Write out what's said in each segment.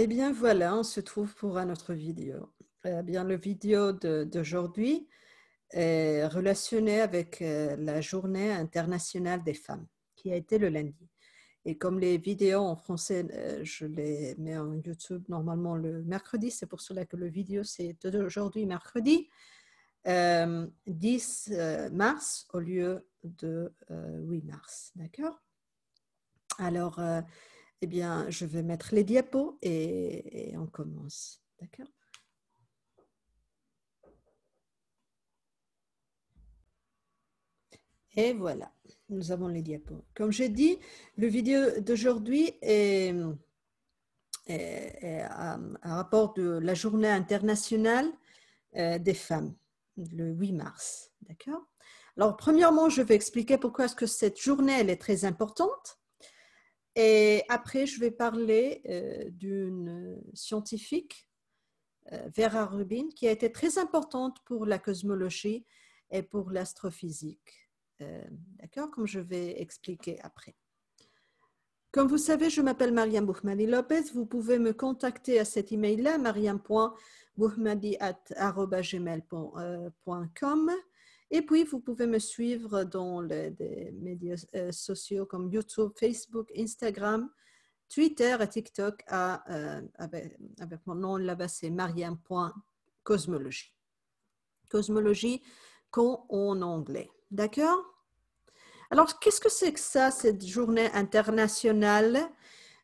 Eh bien voilà, on se trouve pour un autre vidéo. Eh bien, le vidéo d'aujourd'hui est relationné avec euh, la journée internationale des femmes qui a été le lundi. Et comme les vidéos en français, euh, je les mets en YouTube normalement le mercredi, c'est pour cela que le vidéo c'est aujourd'hui mercredi 10 euh, mars au lieu de 8 mars. D'accord Alors, eh bien, je vais mettre les diapos et, on commence. D'accord Et voilà, nous avons les diapos. Comme j'ai dit, le vidéo d'aujourd'hui est, est un rapport de la journée internationale euh, des femmes, le 8 mars. D'accord Alors, premièrement, je vais expliquer pourquoi est-ce que cette journée, elle est très importante. Et après, je vais parler euh, d'une scientifique, euh, Vera Rubin, qui a été très importante pour la cosmologie et pour l'astrophysique. Euh, d'accord Comme je vais expliquer après. Comme vous savez, je m'appelle Mariam Bouhmadi Lopez. Vous pouvez me contacter à cet email-là, mariam.bouhmadi.gmail.com. Et puis, vous pouvez me suivre dans les, médias euh, sociaux comme YouTube, Facebook, Instagram, Twitter et TikTok euh, avec, mon nom là-bas, c'est mariam.cosmologie. Cosmologie con en anglais. D'accord Alors, qu'est-ce que c'est que ça, cette journée internationale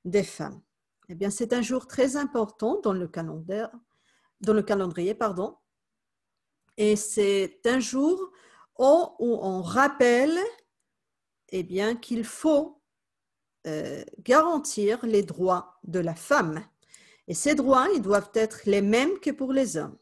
des femmes Eh bien, c'est un jour très important dans le calendrier, dans le calendrier pardon, et c'est un jour où, on rappelle eh qu'il faut euh, garantir les droits de la femme. Et ces droits, ils doivent être les mêmes que pour les hommes.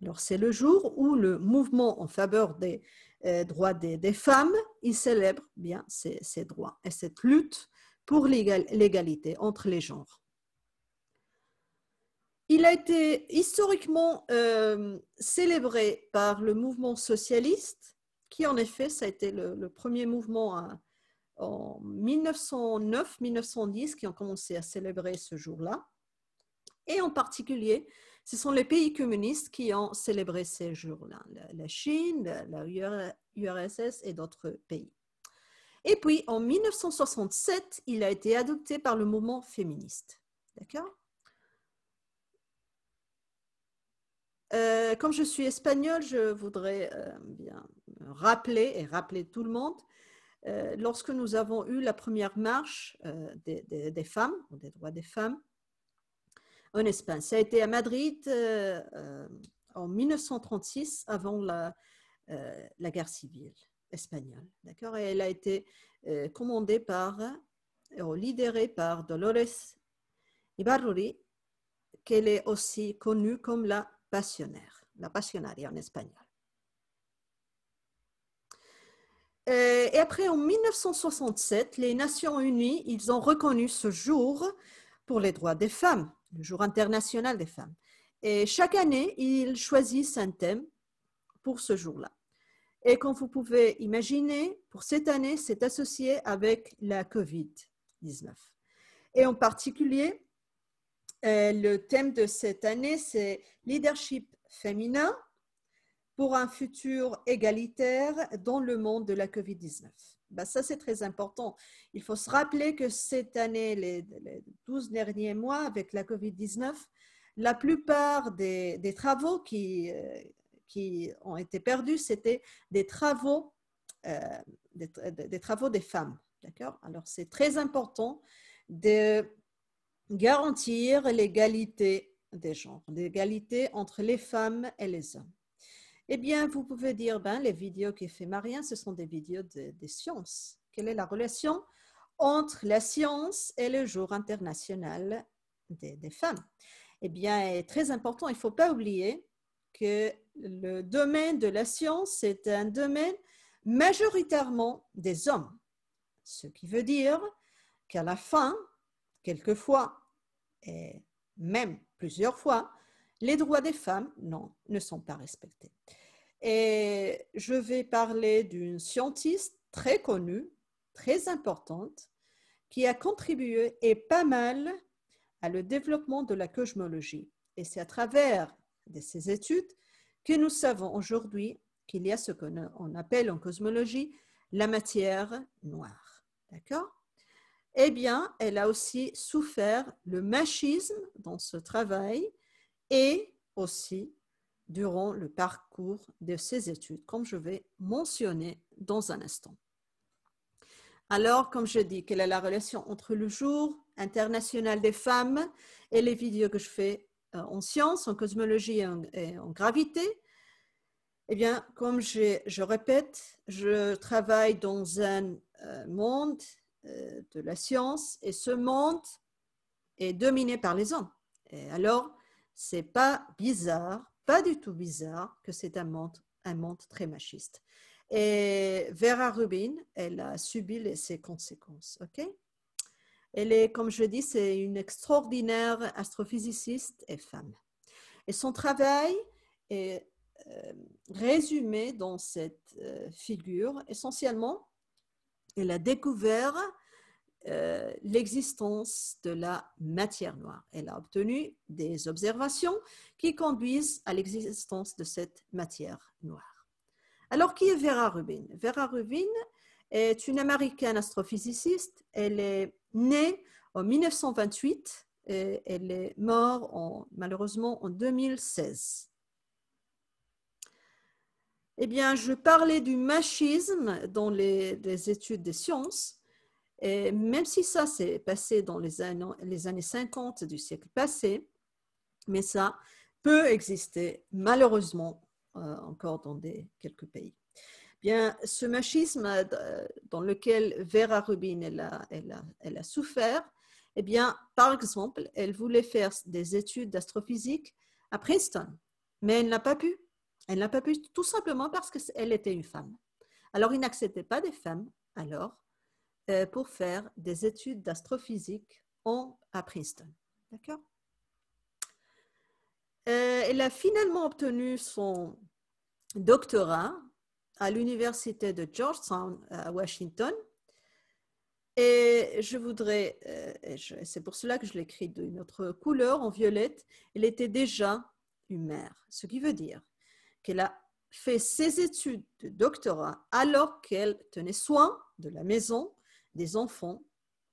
Alors, c'est le jour où le mouvement en faveur des euh, droits des, femmes, il célèbre bien ces droits et cette lutte pour l'égalité entre les genres. Il a été historiquement euh, célébré par le mouvement socialiste, qui en effet, ça a été le, premier mouvement hein, en 1909-1910 qui ont commencé à célébrer ce jour-là. Et en particulier, ce sont les pays communistes qui ont célébré ces jours-là, la, Chine, la URSS et d'autres pays. Et puis, en 1967, il a été adopté par le mouvement féministe. D'accord Euh, comme je suis espagnole, je voudrais euh, bien rappeler et rappeler tout le monde, euh, lorsque nous avons eu la première marche des, femmes, des droits des femmes, en Espagne. Ça a été à Madrid en 1936, avant la, guerre civile espagnole. D'accord Et elle a été commandée par, ou lidérée par Dolores Ibarruri, qu'elle est aussi connue comme la Passionnaire, la passionnaria en espagnol. Euh, et après, en 1967, les Nations Unies, ils ont reconnu ce jour pour les droits des femmes, le jour international des femmes. Et chaque année, ils choisissent un thème pour ce jour-là. Et comme vous pouvez imaginer, pour cette année, c'est associé avec la COVID-19. Et en particulier, euh, le thème de cette année, c'est Leadership féminin pour un futur égalitaire dans le monde de la COVID-19. Bah ben, ça, c'est très important. Il faut se rappeler que cette année, les, 12 derniers mois, avec la COVID-19, la plupart des, travaux qui, euh, qui ont été perdus, c'était des travaux, euh, des, des, travaux des femmes. D'accord Alors, c'est très important de garantir l'égalité des genres, l'égalité entre les femmes et les hommes. Eh bien, vous pouvez dire, ben, les vidéos que fait Marien, ce sont des vidéos des de sciences. Quelle est la relation entre la science et le jour international des, femmes Eh bien, est très important, il ne faut pas oublier que le domaine de la science est un domaine majoritairement des hommes. Ce qui veut dire qu'à la fin, quelquefois, et même plusieurs fois, les droits des femmes ne sont pas respectés. Et je vais parler d'une scientiste très connue, très importante, qui a contribué et pas mal à le développement de la cosmologie. Et c'est à travers de ces études que nous savons aujourd'hui qu'il y a ce qu'on appelle en cosmologie la matière noire. D'accord eh bien, elle a aussi souffert le machisme dans ce travail et aussi durant le parcours de ses études, comme je vais mentionner dans un instant. Alors, comme je dis, quelle est la relation entre le jour international des femmes et les vidéos que je fais euh, en sciences, en cosmologie et en, gravité Eh bien, comme je, je répète, je travaille dans un euh, monde euh, de la science et ce monde est dominé par les hommes. Et alors, c'est pas bizarre, pas du tout bizarre que c'est un monde, un monde très machiste. Et Vera Rubin, elle a subi les, ses conséquences. Ok Elle est, comme je dis, c'est une extraordinaire astrophysiciste et femme. Et son travail est euh, résumé dans cette euh, figure, essentiellement elle a découvert euh, l'existence de la matière noire. Elle a obtenu des observations qui conduisent à l'existence de cette matière noire. Alors, qui est Vera Rubin Vera Rubin est une américaine astrophysiciste. Elle est née en 1928 et elle est morte en, malheureusement en 2016. Eh bien, je parlais du machisme dans les, études des sciences. Et même si ça s'est passé dans les années, 50 du siècle passé, mais ça peut exister malheureusement euh, encore dans des, quelques pays. Eh bien, ce machisme euh, dans lequel Vera Rubin a, a souffert, eh bien, par exemple, elle voulait faire des études d'astrophysique à Princeton, mais elle n'a pas pu elle n'a pas pu tout simplement parce qu'elle était une femme. Alors, il n'acceptait pas des femmes, alors, euh, pour faire des études d'astrophysique à Princeton. D'accord euh, Elle a finalement obtenu son doctorat à l'université de Georgetown à Washington. Et je voudrais, euh, c'est pour cela que je l'écris d'une autre couleur, en violette, elle était déjà une mère, ce qui veut dire qu'elle a fait ses études de doctorat alors qu'elle tenait soin de la maison, des enfants.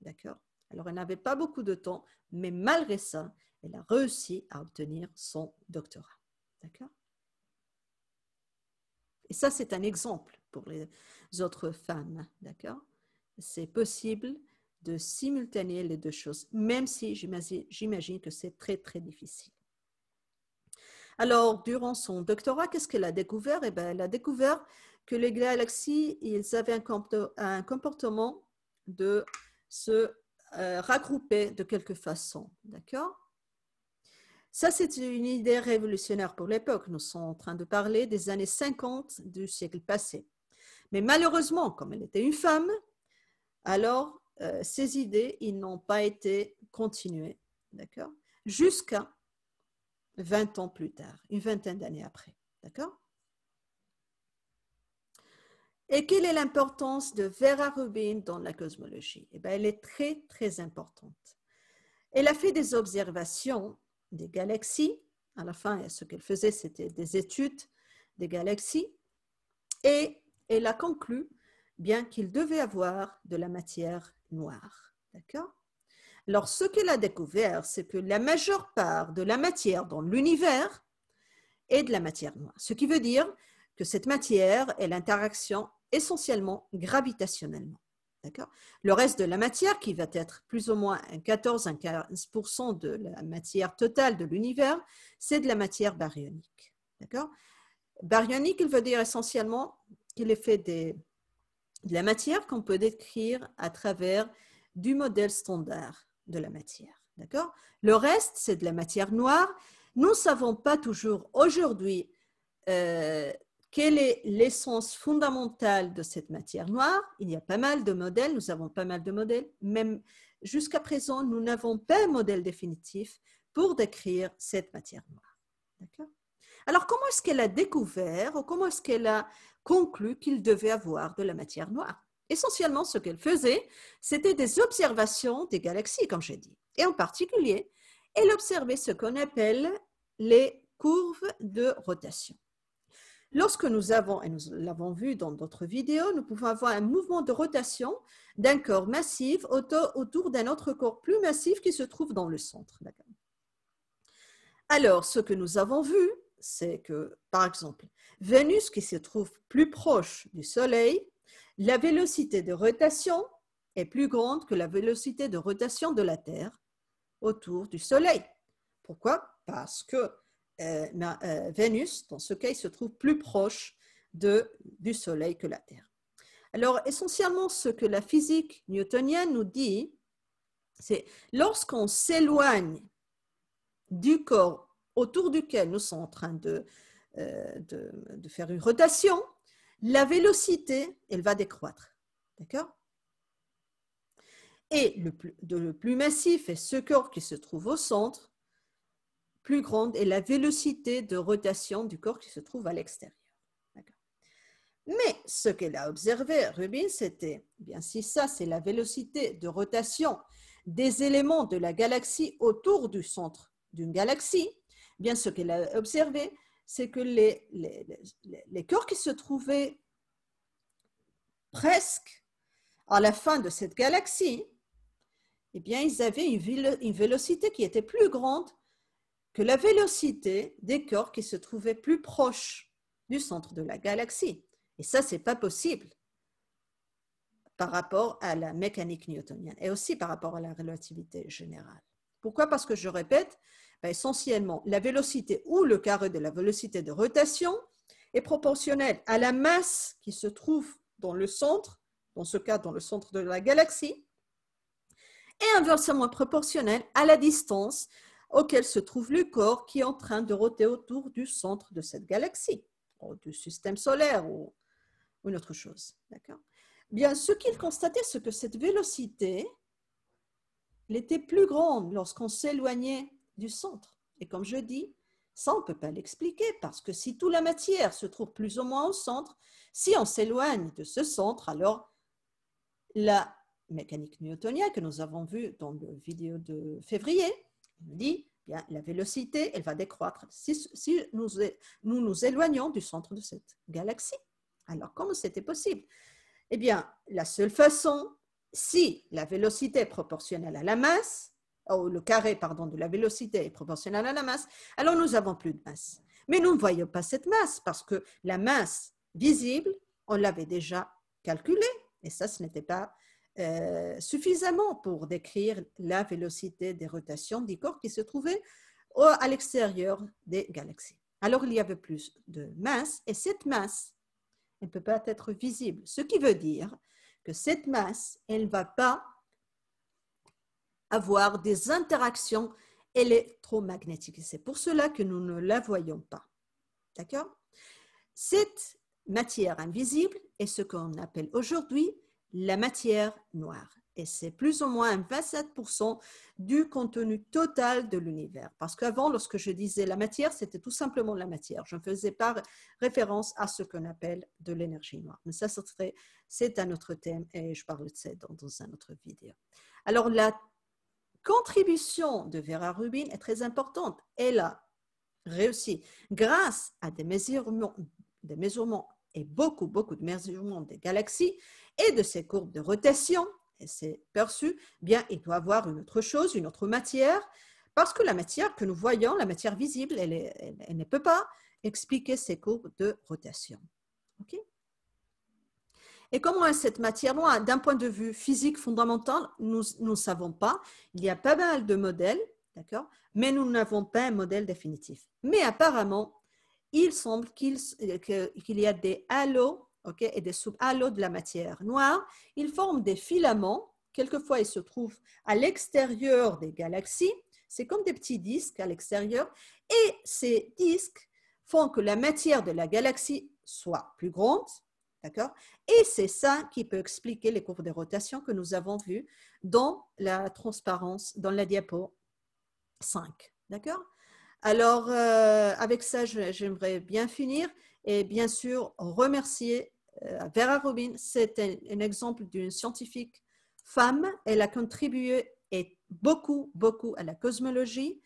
D'accord Alors, elle n'avait pas beaucoup de temps, mais malgré ça, elle a réussi à obtenir son doctorat. D'accord Et ça, c'est un exemple pour les autres femmes. D'accord C'est possible de simultaner les deux choses, même si j'imagine que c'est très, très difficile. Alors, durant son doctorat, qu'est-ce qu'elle a découvert eh ben, Elle a découvert que les galaxies, ils avaient un, comportement de se euh, regrouper de quelque façon. D'accord ça, c'est une idée révolutionnaire pour l'époque. Nous sommes en train de parler des années 50 du siècle passé. Mais malheureusement, comme elle était une femme, alors euh, ces idées, ils n'ont pas été continuées. D'accord Jusqu'à 20 ans plus tard, une vingtaine d'années après. D'accord Et quelle est l'importance de Vera Rubin dans la cosmologie Eh bien, elle est très, très importante. Elle a fait des observations des galaxies. À la fin, ce qu'elle faisait, c'était des études des galaxies. Et elle a conclu bien qu'il devait avoir de la matière noire. D'accord alors, ce qu'elle a découvert, c'est que la majeure part de la matière dans l'univers est de la matière noire. Ce qui veut dire que cette matière est l'interaction essentiellement gravitationnellement. Le reste de la matière, qui va être plus ou moins un 14, un 15% de la matière totale de l'univers, c'est de la matière baryonique. Baryonique, il veut dire essentiellement qu'il est fait de la matière qu'on peut décrire à travers du modèle standard de la matière. D'accord Le reste, c'est de la matière noire. Nous ne savons pas toujours aujourd'hui euh, quelle est l'essence fondamentale de cette matière noire. Il y a pas mal de modèles, nous avons pas mal de modèles. Même jusqu'à présent, nous n'avons pas un modèle définitif pour décrire cette matière noire. D'accord alors, comment est-ce qu'elle a découvert ou comment est-ce qu'elle a conclu qu'il devait avoir de la matière noire Essentiellement, ce qu'elle faisait, c'était des observations des galaxies, comme j'ai dit. Et en particulier, elle observait ce qu'on appelle les courbes de rotation. Lorsque nous avons, et nous l'avons vu dans d'autres vidéos, nous pouvons avoir un mouvement de rotation d'un corps massif autour d'un autre corps plus massif qui se trouve dans le centre. Alors, ce que nous avons vu, c'est que, par exemple, Vénus, qui se trouve plus proche du Soleil, la vélocité de rotation est plus grande que la vélocité de rotation de la Terre autour du Soleil. Pourquoi Parce que euh, euh, Vénus, dans ce cas, il se trouve plus proche du Soleil que la Terre. Alors, essentiellement, ce que la physique newtonienne nous dit, c'est lorsqu'on s'éloigne du corps autour duquel nous sommes en train de euh, faire une rotation, la vélocité, elle va décroître. D'accord Et le plus, massif est ce corps qui se trouve au centre, plus grande est la vélocité de rotation du corps qui se trouve à l'extérieur. Mais ce qu'elle a observé, Rubin, c'était, eh bien si ça, c'est la vélocité de rotation des éléments de la galaxie autour du centre d'une galaxie, eh bien ce qu'elle a observé, c'est que les, corps qui se trouvaient presque à la fin de cette galaxie, eh bien, ils avaient une, une vélocité qui était plus grande que la vélocité des corps qui se trouvaient plus proches du centre de la galaxie. Et ça, n'est pas possible par rapport à la mécanique newtonienne et aussi par rapport à la relativité générale. Pourquoi Parce que, je répète, ben, essentiellement, la vélocité ou le carré de la vélocité de rotation est proportionnelle à la masse qui se trouve dans le centre, dans ce cas dans le centre de la galaxie, et inversement proportionnelle à la distance auquel se trouve le corps qui est en train de roter autour du centre de cette galaxie, du système solaire, ou, une autre chose. Bien, ce qu'il constatait, c'est que cette vélocité l'était était plus grande lorsqu'on s'éloignait du centre. Et comme je dis, ça, on ne peut pas l'expliquer parce que si toute la matière se trouve plus ou moins au centre, si on s'éloigne de ce centre, alors la mécanique newtonienne que nous avons vue dans le vidéo de février dit eh bien, la vélocité, elle va décroître si, nous, nous, nous éloignons du centre de cette galaxie. Alors, comment c'était possible Eh bien, la seule façon, si la vélocité est proportionnelle à la masse, Oh, le carré pardon, de la vitesse est proportionnel à la masse, alors nous avons plus de masse. Mais nous ne voyons pas cette masse parce que la masse visible, on l'avait déjà calculée et ça, ce n'était pas euh, suffisamment pour décrire la vitesse des rotations des corps qui se trouvaient à l'extérieur des galaxies. Alors, il y avait plus de masse et cette masse, elle ne peut pas être visible, ce qui veut dire que cette masse, elle ne va pas avoir des interactions électromagnétiques. C'est pour cela que nous ne la voyons pas. D'accord Cette matière invisible est ce qu'on appelle aujourd'hui la matière noire. Et c'est plus ou moins 27% du contenu total de l'univers. Parce qu'avant, lorsque je disais la matière, c'était tout simplement la matière. Je ne faisais pas référence à ce qu'on appelle de l'énergie noire. Mais ça, c'est un autre thème et je parle de ça dans, dans une autre vidéo. Alors, la contribution de Vera Rubin est très importante. Elle a réussi grâce à des mesurements, et beaucoup, beaucoup de mesurements des galaxies et de ses courbes de rotation, et c'est perçu, bien, il doit avoir une autre chose, une autre matière, parce que la matière que nous voyons, la matière visible, elle, ne peut pas expliquer ses courbes de rotation. ok et comment cette matière noire, d'un point de vue physique fondamental, nous ne savons pas. Il y a pas mal de modèles, d'accord Mais nous n'avons pas un modèle définitif. Mais apparemment, il semble qu'il euh, y a des halos et des sous-halos de la matière noire. Ils forment des filaments. Quelquefois, ils se trouvent à l'extérieur des galaxies. C'est comme des petits disques à l'extérieur. Et ces disques font que la matière de la galaxie soit plus grande D'accord Et c'est ça qui peut expliquer les courbes de rotation que nous avons vues dans la transparence, dans la diapo 5. D'accord Alors, euh, avec ça, j'aimerais bien finir et bien sûr remercier euh, Vera Rubin. C'est un, exemple d'une scientifique femme. Elle a contribué beaucoup, beaucoup à la cosmologie.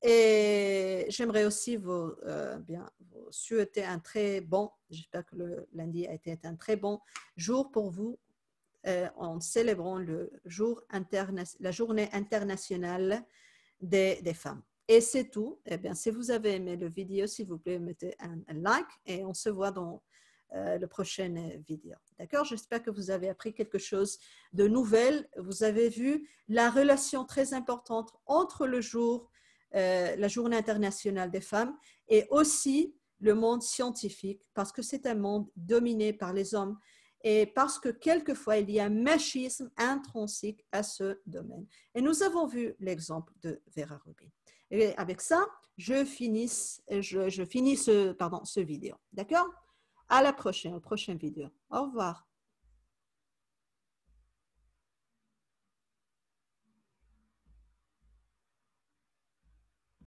Et j'aimerais aussi euh, vous, souhaiter un très bon, j'espère que le lundi a été un très bon jour pour vous euh, en célébrant le jour la journée internationale des, des femmes. Et c'est tout. Eh bien, si vous avez aimé le vidéo, s'il vous plaît, mettez un, like et on se voit dans euh, la prochaine vidéo. D'accord J'espère que vous avez appris quelque chose de nouvelle. Vous avez vu la relation très importante entre le jour euh, la Journée internationale des femmes et aussi le monde scientifique, parce que c'est un monde dominé par les hommes et parce que quelquefois il y a un machisme intrinsique à ce domaine. Et nous avons vu l'exemple de Vera Rubin. Et avec ça, je finis, je, finis ce, pardon, ce vidéo. D'accord À la prochaine, au prochaine vidéo. Au revoir.